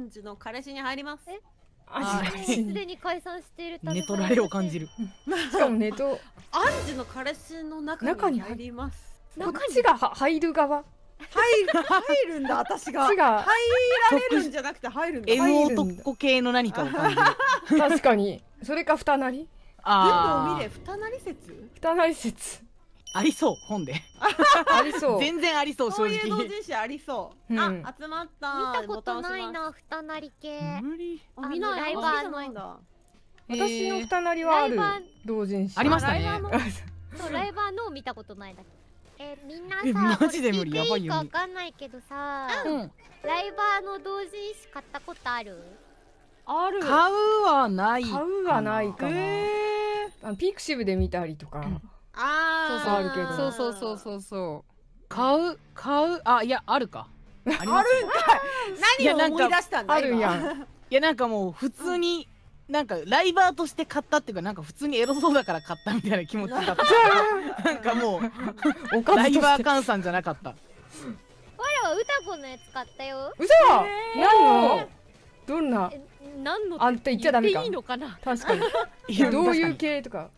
感じの彼氏に入りますえアすでに解散しているため寝取られを感じる しかも寝とアンジの彼氏の中に入りますこっちが入る側入る入るんだ私 が入られるんじゃなくて入るんだ M 男系の何かを感じる 確かにそれか二なりああ。全部見れ二なり説ふたなり説ありそう本で ありそう 全然ありそう正直そういう同人誌ありそう、あ集まった見たことないな二なり系無理あライバーな私の二なりはある同人誌ありましたねそうライバーの 見たことないだけえみんなさマジで無理やばいよわかんないけどさ、ライバーの同人誌買ったことあるある買うはない買うはないかな、えあのピクシブで見たりとか、あるけどそうそうそうそうそう買う買うあいやあるかあるんかい何を思い出したんだあるやんいやなんかもう普通に、なんかライバーとして買ったっていうかなんか普通にエロそうだから買ったみたいな気持ちだった なんかもうおかライバー換算じゃなかった我は歌子のやつ買ったよ嘘、えー、何をどんな何のあんた言っちゃダメかいいのかな確かにどういう系とか